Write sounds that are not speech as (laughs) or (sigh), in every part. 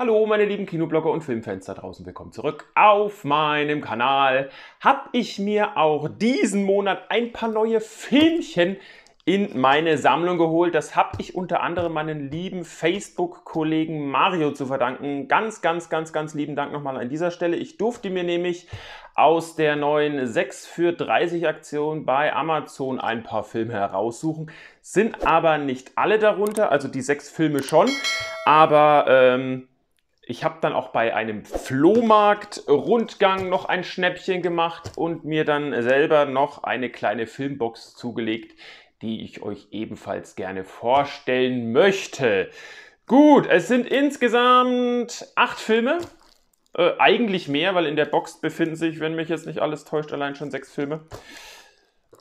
Hallo meine lieben Kinoblogger und Filmfans da draußen, willkommen zurück auf meinem Kanal. Hab ich mir auch diesen Monat ein paar neue Filmchen in meine Sammlung geholt. Das habe ich unter anderem meinen lieben Facebook-Kollegen Mario zu verdanken. Ganz, ganz, ganz, ganz lieben Dank nochmal an dieser Stelle. Ich durfte mir nämlich aus der neuen 6 für 30 Aktion bei Amazon ein paar Filme heraussuchen. Sind aber nicht alle darunter, also die sechs Filme schon, aber ähm, ich habe dann auch bei einem Flohmarkt-Rundgang noch ein Schnäppchen gemacht und mir dann selber noch eine kleine Filmbox zugelegt, die ich euch ebenfalls gerne vorstellen möchte. Gut, es sind insgesamt acht Filme. Äh, eigentlich mehr, weil in der Box befinden sich, wenn mich jetzt nicht alles täuscht, allein schon sechs Filme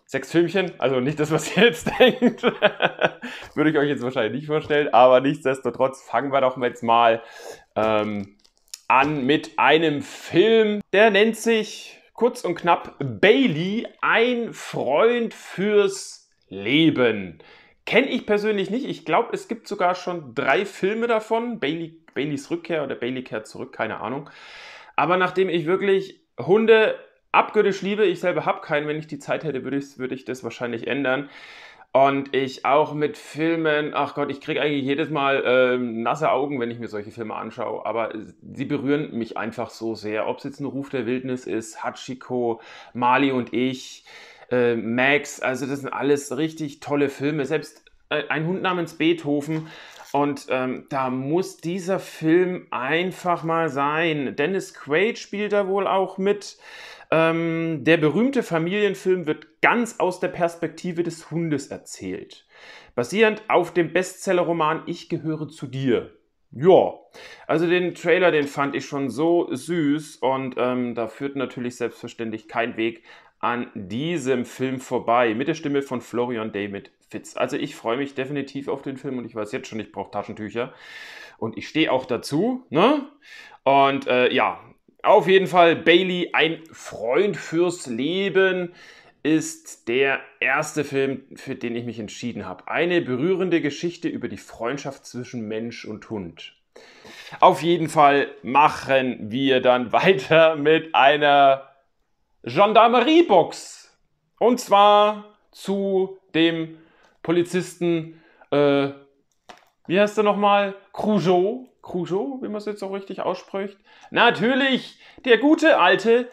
sechs Filmchen, also nicht das, was ihr jetzt (laughs) denkt, würde ich euch jetzt wahrscheinlich nicht vorstellen, aber nichtsdestotrotz fangen wir doch jetzt mal ähm, an mit einem Film, der nennt sich kurz und knapp Bailey, ein Freund fürs Leben. Kenne ich persönlich nicht. Ich glaube, es gibt sogar schon drei Filme davon. Bailey, Baileys Rückkehr oder Bailey kehrt zurück, keine Ahnung. Aber nachdem ich wirklich Hunde abgöttisch liebe. Ich selber habe keinen. Wenn ich die Zeit hätte, würde ich, würd ich das wahrscheinlich ändern. Und ich auch mit Filmen, ach Gott, ich kriege eigentlich jedes Mal äh, nasse Augen, wenn ich mir solche Filme anschaue. Aber sie berühren mich einfach so sehr. Ob es jetzt ein Ruf der Wildnis ist, Hachiko, Mali und ich, äh, Max, also das sind alles richtig tolle Filme. Selbst äh, ein Hund namens Beethoven. Und ähm, da muss dieser Film einfach mal sein. Dennis Quaid spielt da wohl auch mit. Ähm, der berühmte Familienfilm wird ganz aus der Perspektive des Hundes erzählt. Basierend auf dem Bestsellerroman Ich gehöre zu dir. Ja, also den Trailer, den fand ich schon so süß und ähm, da führt natürlich selbstverständlich kein Weg an diesem Film vorbei mit der Stimme von Florian David Fitz. Also ich freue mich definitiv auf den Film und ich weiß jetzt schon, ich brauche Taschentücher und ich stehe auch dazu. Ne? Und äh, ja, auf jeden Fall, Bailey, ein Freund fürs Leben, ist der erste Film, für den ich mich entschieden habe. Eine berührende Geschichte über die Freundschaft zwischen Mensch und Hund. Auf jeden Fall machen wir dann (laughs) weiter mit einer Gendarmerie-Box. Und zwar zu dem Polizisten äh, wie heißt er nochmal? Crujot. Crujot, wie man es jetzt auch richtig ausspricht. Natürlich, der gute alte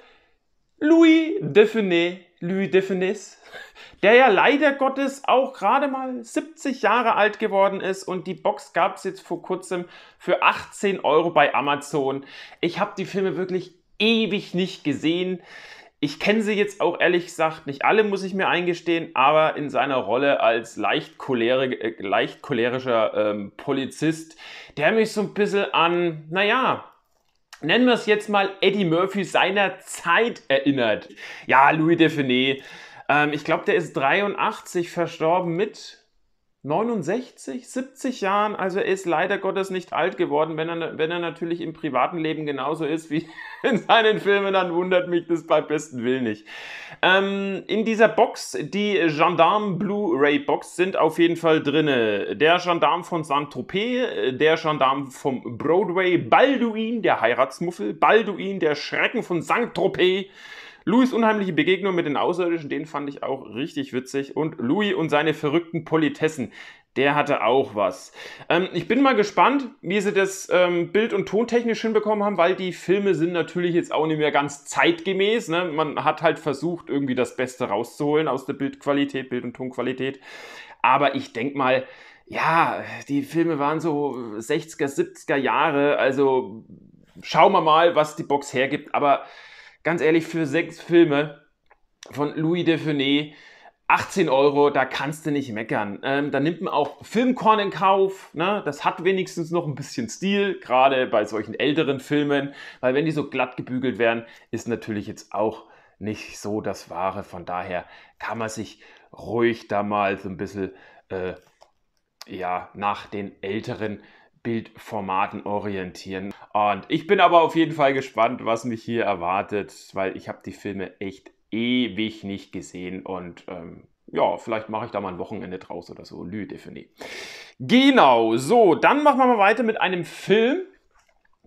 Louis Defunay, Louis Defunays, der ja leider Gottes auch gerade mal 70 Jahre alt geworden ist und die Box gab es jetzt vor kurzem für 18 Euro bei Amazon. Ich habe die Filme wirklich ewig nicht gesehen. Ich kenne sie jetzt auch ehrlich gesagt nicht alle, muss ich mir eingestehen, aber in seiner Rolle als leicht, choleri äh, leicht cholerischer ähm, Polizist, der mich so ein bisschen an, naja, nennen wir es jetzt mal Eddie Murphy seiner Zeit erinnert. Ja, Louis Defenet. Ähm, ich glaube, der ist 83 verstorben mit 69, 70 Jahren. Also er ist leider Gottes nicht alt geworden. Wenn er, wenn er natürlich im privaten Leben genauso ist wie (laughs) in seinen Filmen, dann wundert mich das bei besten Willen nicht. Ähm, in dieser Box, die Gendarme Blu-ray Box, sind auf jeden Fall drinne der Gendarme von Saint-Tropez, der Gendarme vom Broadway, Balduin, der Heiratsmuffel, Balduin, der Schrecken von Saint-Tropez. Louis unheimliche Begegnung mit den Außerirdischen, den fand ich auch richtig witzig. Und Louis und seine verrückten Politessen, der hatte auch was. Ähm, ich bin mal gespannt, wie sie das ähm, Bild- und Tontechnisch hinbekommen haben, weil die Filme sind natürlich jetzt auch nicht mehr ganz zeitgemäß. Ne? Man hat halt versucht, irgendwie das Beste rauszuholen aus der Bildqualität, Bild- und Tonqualität. Aber ich denke mal, ja, die Filme waren so 60er, 70er Jahre. Also schauen wir mal, was die Box hergibt. Aber ganz ehrlich, für sechs Filme von Louis Devenet 18 Euro, da kannst du nicht meckern. Ähm, da nimmt man auch Filmkorn in Kauf. Ne? Das hat wenigstens noch ein bisschen Stil, gerade bei solchen älteren Filmen, weil wenn die so glatt gebügelt werden, ist natürlich jetzt auch nicht so das Wahre. Von daher kann man sich ruhig da mal so ein bisschen äh, ja, nach den älteren Bildformaten orientieren. Und ich bin aber auf jeden Fall gespannt, was mich hier erwartet, weil ich habe die Filme echt ewig nicht gesehen und ähm, ja, vielleicht mache ich da mal ein Wochenende draus oder so. Lü, Definie. Genau, so, dann machen wir mal weiter mit einem Film.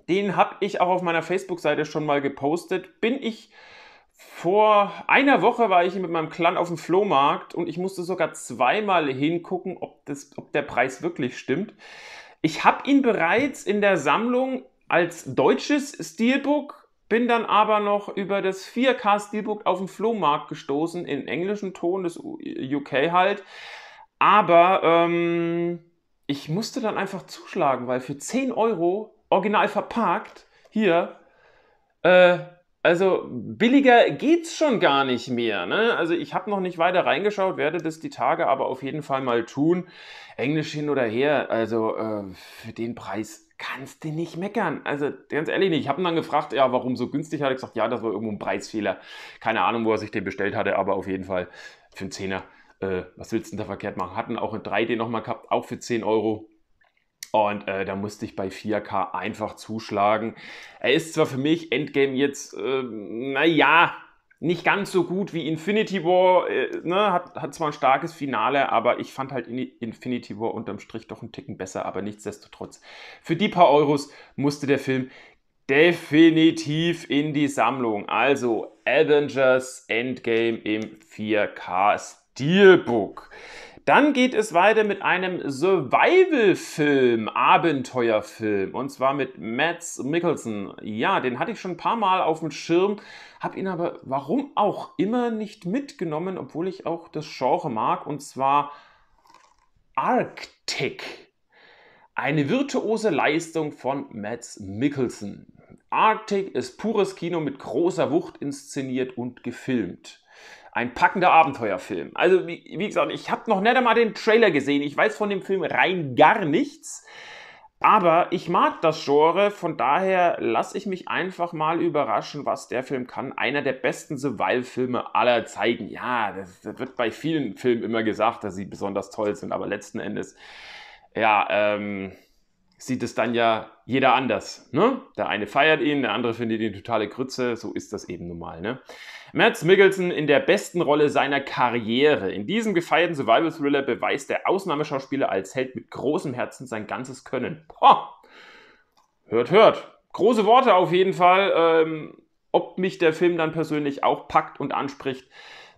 Den habe ich auch auf meiner Facebook-Seite schon mal gepostet. Bin ich vor einer Woche war ich mit meinem Clan auf dem Flohmarkt und ich musste sogar zweimal hingucken, ob, das, ob der Preis wirklich stimmt. Ich habe ihn bereits in der Sammlung als deutsches Steelbook, bin dann aber noch über das 4K Steelbook auf den Flohmarkt gestoßen, in englischen Ton des UK halt. Aber ähm, ich musste dann einfach zuschlagen, weil für 10 Euro, original verpackt, hier, äh, also billiger geht's schon gar nicht mehr. Ne? Also ich habe noch nicht weiter reingeschaut, werde das die Tage aber auf jeden Fall mal tun. Englisch hin oder her. Also äh, für den Preis kannst du nicht meckern. Also ganz ehrlich, ich habe ihn dann gefragt, ja, warum so günstig hat. er gesagt, ja, das war irgendwo ein Preisfehler. Keine Ahnung, wo er sich den bestellt hatte, aber auf jeden Fall für einen Zehner. Äh, was willst du denn da verkehrt machen? Hatten auch in 3D nochmal gehabt, auch für 10 Euro und äh, da musste ich bei 4K einfach zuschlagen. Er ist zwar für mich Endgame jetzt, äh, naja, nicht ganz so gut wie Infinity War. Äh, ne? hat, hat zwar ein starkes Finale, aber ich fand halt Infinity War unterm Strich doch einen Ticken besser. Aber nichtsdestotrotz, für die paar Euros musste der Film definitiv in die Sammlung. Also Avengers Endgame im 4K Steelbook. Dann geht es weiter mit einem Survival-Film, Abenteuerfilm, und zwar mit Mads Mikkelsen. Ja, den hatte ich schon ein paar Mal auf dem Schirm, habe ihn aber warum auch immer nicht mitgenommen, obwohl ich auch das Genre mag, und zwar Arctic. Eine virtuose Leistung von Mads Mikkelsen. Arctic ist pures Kino mit großer Wucht inszeniert und gefilmt. Ein packender Abenteuerfilm. Also, wie, wie gesagt, ich habe noch nicht einmal den Trailer gesehen. Ich weiß von dem Film rein gar nichts. Aber ich mag das Genre, von daher lasse ich mich einfach mal überraschen, was der Film kann. Einer der besten Survival-Filme aller Zeiten. Ja, das, das, wird bei vielen Filmen immer gesagt, dass sie besonders toll sind, aber letzten Endes, ja, ähm, sieht es dann ja jeder anders. Ne? Der eine feiert ihn, der andere findet ihn totale Grütze, so ist das eben nun mal. Ne? Mads Mikkelsen in der besten Rolle seiner Karriere. In diesem gefeierten Survival-Thriller beweist der Ausnahmeschauspieler als Held mit großem Herzen sein ganzes Können. Boah. Hört, hört. Große Worte auf jeden Fall. Ähm, ob mich der Film dann persönlich auch packt und anspricht,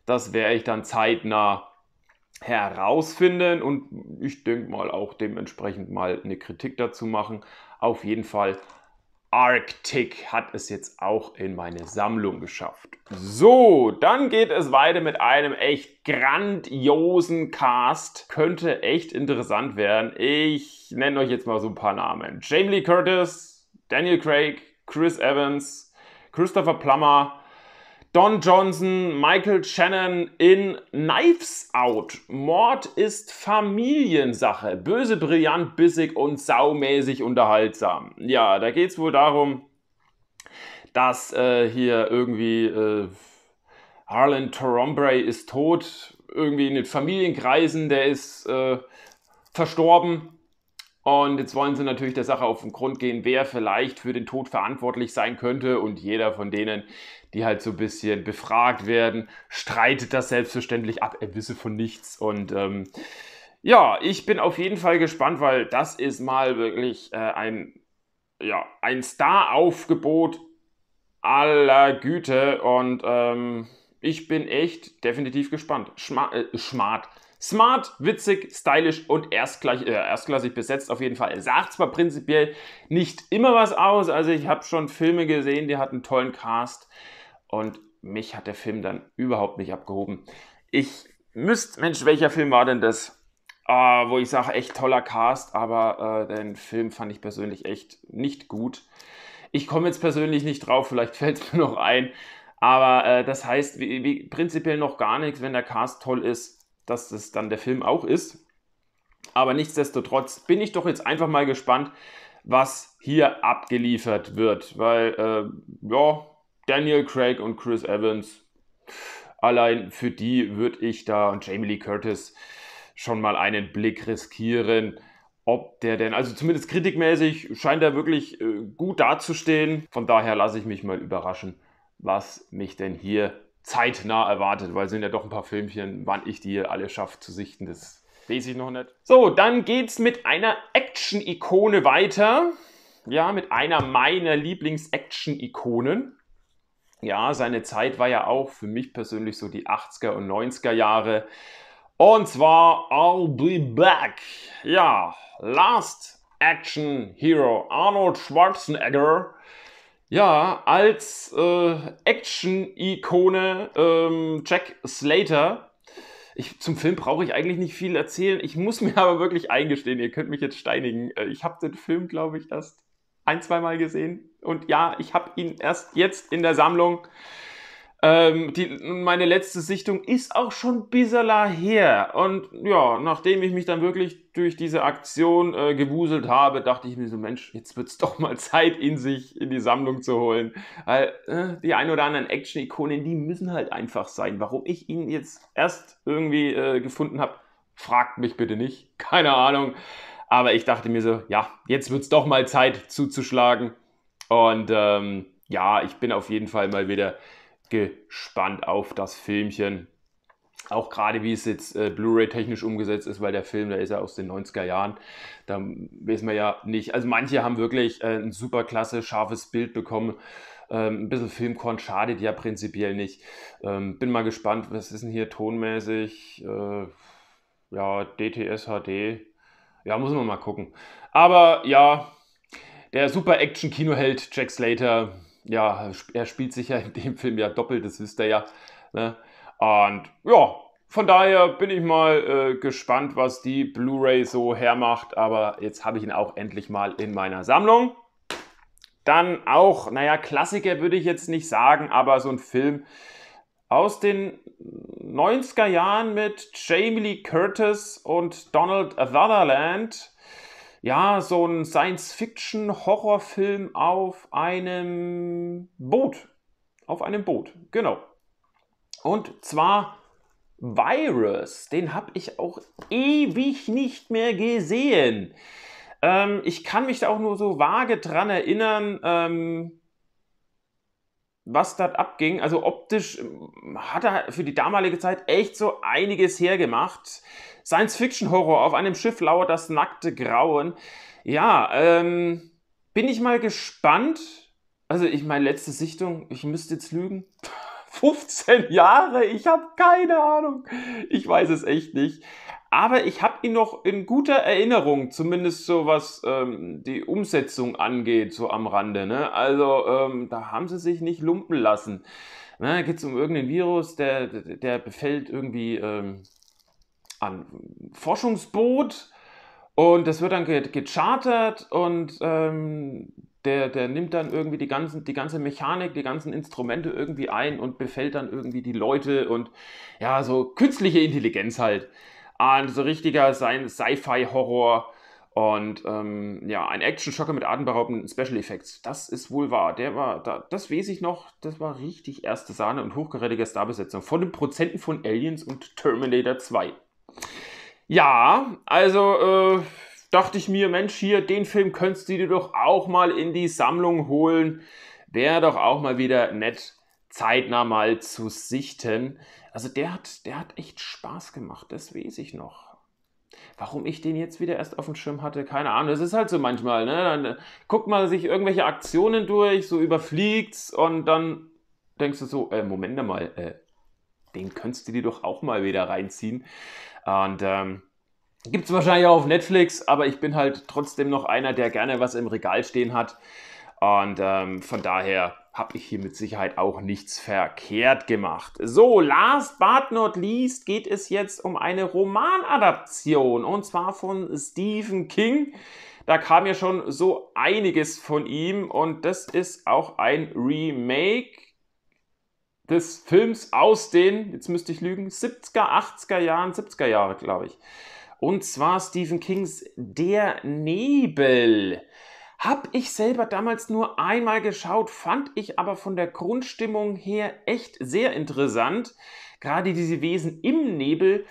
das werde ich dann zeitnah herausfinden und ich denke mal auch dementsprechend mal eine Kritik dazu machen. Auf jeden Fall Arctic hat es jetzt auch in meine Sammlung geschafft. So, dann geht es weiter mit einem echt grandiosen Cast. Könnte echt interessant werden. Ich nenne euch jetzt mal so ein paar Namen. Jamie Lee Curtis, Daniel Craig, Chris Evans, Christopher Plummer, Don Johnson, Michael Shannon in Knives Out. Mord ist Familiensache. Böse, brillant, bissig und saumäßig unterhaltsam. Ja, da geht es wohl darum, dass äh, hier irgendwie äh, Harlan Torombre ist tot. Irgendwie in den Familienkreisen, der ist äh, verstorben. Und jetzt wollen sie natürlich der Sache auf den Grund gehen, wer vielleicht für den Tod verantwortlich sein könnte. Und jeder von denen, die halt so ein bisschen befragt werden, streitet das selbstverständlich ab. Er wisse von nichts. Und ähm, ja, ich bin auf jeden Fall gespannt, weil das ist mal wirklich äh, ein, ja, ein Star-Aufgebot aller Güte. Und ähm, ich bin echt definitiv gespannt. Schma äh, schmart. Smart, witzig, stylisch und erstgleich, äh, erstklassig besetzt auf jeden Fall. Sagt zwar prinzipiell nicht immer was aus, also ich habe schon Filme gesehen, die hatten einen tollen Cast und mich hat der Film dann überhaupt nicht abgehoben. Ich müsste, Mensch, welcher Film war denn das? Ah, wo ich sage, echt toller Cast, aber äh, den Film fand ich persönlich echt nicht gut. Ich komme jetzt persönlich nicht drauf, vielleicht (laughs) fällt es mir noch ein. Aber äh, das heißt wie, wie prinzipiell noch gar nichts, wenn der Cast toll ist dass es dann der Film auch ist. Aber nichtsdestotrotz bin ich doch jetzt einfach mal gespannt, was hier abgeliefert wird. Weil, äh, ja, Daniel Craig und Chris Evans, allein für die würde ich da und Jamie Lee Curtis schon mal einen Blick riskieren. Ob der denn, also zumindest kritikmäßig, scheint er wirklich äh, gut dazustehen. Von daher lasse ich mich mal überraschen, was mich denn hier zeitnah erwartet, weil es sind ja doch ein paar Filmchen, wann ich die alle schaffe zu sichten. Das weiß ich noch nicht. So, dann geht's mit einer Action-Ikone weiter. Ja, mit einer meiner Lieblings-Action-Ikonen. Ja, seine Zeit war ja auch für mich persönlich so die 80er und 90er Jahre. Und zwar I'll Be Back. Ja, Last Action Hero Arnold Schwarzenegger ja, als äh, Action-Ikone ähm, Jack Slater. Ich, zum Film brauche ich eigentlich nicht viel erzählen. Ich muss (laughs) mir aber wirklich eingestehen, ihr könnt mich jetzt steinigen. Äh, ich habe den Film, glaube ich, erst ein, zweimal gesehen. Und ja, ich habe ihn erst jetzt in der Sammlung. Ähm, die, meine letzte Sichtung ist auch schon bisserler her. Und ja, nachdem ich mich dann wirklich durch diese Aktion äh, gewuselt habe, dachte ich mir so, Mensch, jetzt wird es doch mal Zeit, ihn sich in die Sammlung zu holen. Weil äh, die ein oder anderen Action-Ikonen, die müssen halt einfach sein. Warum ich ihn jetzt erst irgendwie äh, gefunden habe, fragt mich bitte nicht. (laughs) Keine Ahnung. Aber ich dachte mir so, ja, jetzt wird es doch mal Zeit zuzuschlagen. Und ähm, ja, ich bin auf jeden Fall mal wieder gespannt auf das Filmchen. Auch gerade wie es jetzt äh, Blu-ray technisch umgesetzt ist, weil der Film, der ist ja aus den 90er Jahren, da wissen wir ja nicht. Also manche haben wirklich äh, ein super klasse, scharfes Bild bekommen. Ähm, ein bisschen Filmkorn schadet ja prinzipiell nicht. Ähm, bin mal gespannt, was ist denn hier tonmäßig? Äh, ja, DTS HD. Ja, muss man mal gucken. Aber ja, der Super-Action-Kinoheld Jack Slater ja, er spielt sich ja in dem Film ja doppelt, das wisst ihr ja. Ne? Und ja, von daher bin ich mal äh, gespannt, was die Blu-ray so hermacht. Aber jetzt habe ich ihn auch endlich mal in meiner Sammlung. Dann auch, naja, Klassiker würde ich jetzt nicht sagen, aber so ein Film aus den 90er Jahren mit Jamie Lee Curtis und Donald Sutherland ja, so ein Science-Fiction-Horrorfilm auf einem Boot. Auf einem Boot, genau. Und zwar Virus. Den habe ich auch ewig nicht mehr gesehen. Ähm, ich kann mich da auch nur so vage dran erinnern. Ähm, was dort abging. Also optisch ähm, hat er für die damalige Zeit echt so einiges hergemacht. Science-Fiction-Horror, auf einem Schiff lauert das nackte Grauen. Ja, ähm, bin ich mal gespannt. Also ich meine, letzte Sichtung, ich müsste jetzt lügen. 15 (laughs) Jahre, ich habe keine Ahnung. Ich weiß es echt nicht. Aber ich habe ihn noch in guter Erinnerung, zumindest so was ähm, die Umsetzung angeht, so am Rande. Ne? Also ähm, da haben sie sich nicht lumpen lassen. Ne, da Geht es um irgendeinen Virus, der, der befällt irgendwie ähm, an Forschungsboot und das wird dann gechartert und ähm, der, der nimmt dann irgendwie die, ganzen, die ganze Mechanik, die ganzen Instrumente irgendwie ein und befällt dann irgendwie die Leute und ja, so künstliche Intelligenz halt ein ah, so richtiger Sci-Fi-Horror und ähm, ja, ein Action-Schocker mit atemberaubenden Special Effects. Das ist wohl wahr. Der war, da, das weiß ich noch, das war richtig erste Sahne und hochkarätige Starbesetzung von den Prozenten von Aliens und Terminator 2. Ja, also äh, dachte ich mir, Mensch, hier, den Film könntest du dir doch auch mal in die Sammlung holen. Wäre doch auch mal wieder nett zeitnah mal zu sichten. Also der hat, der hat echt Spaß gemacht, das weiß ich noch. Warum ich den jetzt wieder erst auf dem Schirm hatte, keine Ahnung. Das ist halt so manchmal. Ne? Dann äh, guckt man sich irgendwelche Aktionen durch, so überfliegt's und dann denkst du so, äh, Moment mal, äh, den könntest du dir doch auch mal wieder reinziehen. Und ähm, gibt es wahrscheinlich auch auf Netflix, aber ich bin halt trotzdem noch einer, der gerne was im Regal stehen hat. Und ähm, von daher habe ich hier mit Sicherheit auch nichts verkehrt gemacht. So, last but not least geht es jetzt um eine Romanadaption und zwar von Stephen King. Da kam ja schon so einiges von ihm und das ist auch ein Remake des Films aus den, jetzt müsste ich lügen, 70er, 80er Jahren, 70er Jahre, glaube ich. Und zwar Stephen Kings Der Nebel. Hab ich selber damals nur einmal geschaut, fand ich aber von der Grundstimmung her echt sehr interessant. Gerade diese Wesen im Nebel,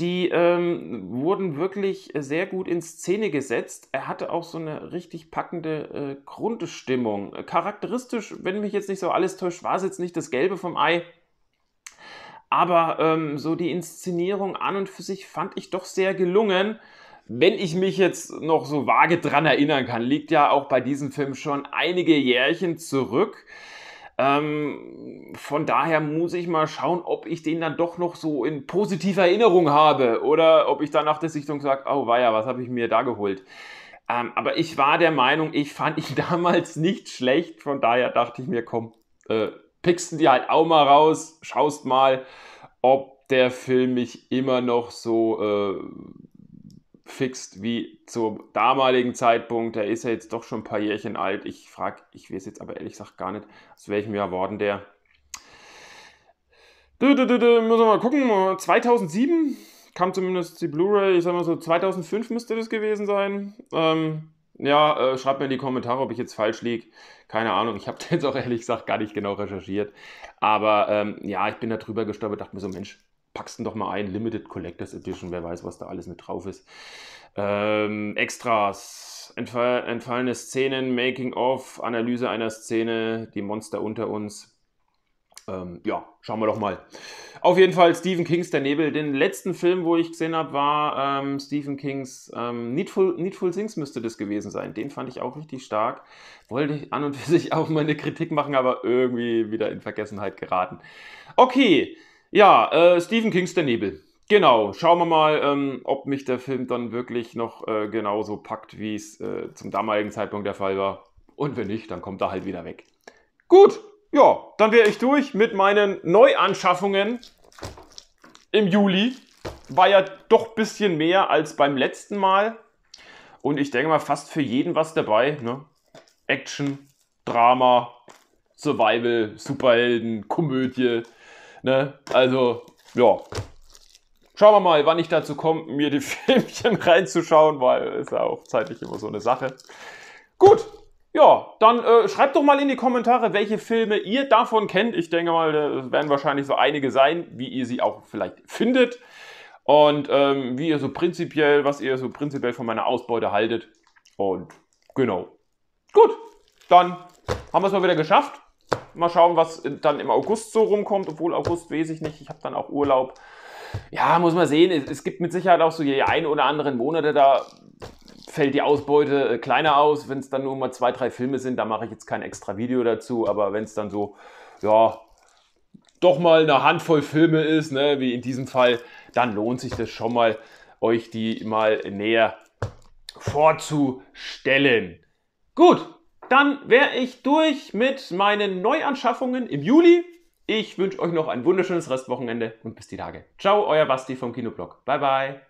die ähm, wurden wirklich sehr gut in Szene gesetzt. Er hatte auch so eine richtig packende äh, Grundstimmung. Charakteristisch, wenn mich jetzt nicht so alles täuscht, war es jetzt nicht das Gelbe vom Ei. Aber ähm, so die Inszenierung an und für sich fand ich doch sehr gelungen. Wenn ich mich jetzt noch so vage dran erinnern kann, liegt ja auch bei diesem Film schon einige Jährchen zurück. Ähm, von daher muss ich mal schauen, ob ich den dann doch noch so in positiver Erinnerung habe oder ob ich dann nach der Sichtung sage, oh weia, was habe ich mir da geholt. Ähm, aber ich war der Meinung, ich fand ihn (laughs) damals nicht schlecht, von daher dachte ich mir, komm, äh, pickst du die halt auch mal raus, schaust mal, ob der Film mich immer noch so äh, fixt wie zum damaligen Zeitpunkt. Der ist ja jetzt doch schon ein paar Jährchen alt. Ich frage, ich weiß jetzt aber ehrlich gesagt gar nicht, aus welchem Jahr worden der. Dö, dö, dö, müssen wir mal gucken. 2007 kam zumindest die Blu-ray. Ich sag mal so, 2005 müsste das gewesen sein. Ähm, ja, äh, schreibt mir in die Kommentare, ob ich jetzt falsch liege. Keine Ahnung, ich habe (laughs) jetzt auch ehrlich gesagt gar nicht genau recherchiert. Aber ähm, ja, ich bin da drüber gestolpert, dachte mir so, Mensch, packst ihn doch mal ein, Limited Collectors Edition, wer weiß, was da alles mit drauf ist. Ähm, Extras, entfall, entfallene Szenen, Making of, Analyse einer Szene, die Monster unter uns. Ähm, ja, schauen wir doch mal. Auf jeden Fall Stephen Kings Der Nebel. Den letzten Film, wo ich gesehen habe, war ähm, Stephen Kings ähm, Needful, Needful Things müsste das gewesen sein. Den fand ich auch richtig stark. Wollte ich an und für sich auch mal eine Kritik machen, aber irgendwie wieder in Vergessenheit geraten. Okay, ja, äh, Stephen Kings Der Nebel. Genau, schauen wir mal, ähm, ob mich der Film dann wirklich noch äh, genauso packt, wie es äh, zum damaligen Zeitpunkt der Fall war. Und wenn nicht, dann kommt er halt wieder weg. Gut, ja, dann wäre ich durch mit meinen Neuanschaffungen im Juli. War ja doch ein bisschen mehr als beim letzten Mal. Und ich denke mal, fast für jeden was dabei. Ne? Action, Drama, Survival, Superhelden, Komödie. Ne? Also, ja. Schauen wir mal, wann ich dazu komme, mir die (laughs) Filmchen reinzuschauen, weil ist ja auch zeitlich immer so eine Sache. Gut, ja, dann äh, schreibt doch mal in die Kommentare, welche Filme ihr davon kennt. Ich denke mal, da werden wahrscheinlich so einige sein, wie ihr sie auch vielleicht findet. Und ähm, wie ihr so prinzipiell, was ihr so prinzipiell von meiner Ausbeute haltet. Und genau. Gut, dann haben wir es mal wieder geschafft. Mal schauen, was dann im August so rumkommt, obwohl August weiß ich nicht. Ich habe dann auch Urlaub. Ja, muss man sehen. Es, gibt mit Sicherheit auch so die ein oder anderen Monate, da fällt die Ausbeute äh, kleiner aus. Wenn es dann nur mal zwei, drei Filme sind, da mache ich jetzt kein extra Video dazu. Aber wenn es dann so, ja, doch mal eine Handvoll Filme ist, ne, wie in diesem Fall, dann lohnt sich das schon mal, euch die mal näher vorzustellen. Gut, dann wäre ich durch mit meinen Neuanschaffungen im Juli. Ich wünsche euch noch ein wunderschönes Restwochenende und bis die Tage. Ciao, euer Basti vom Kinoblog. Bye, bye.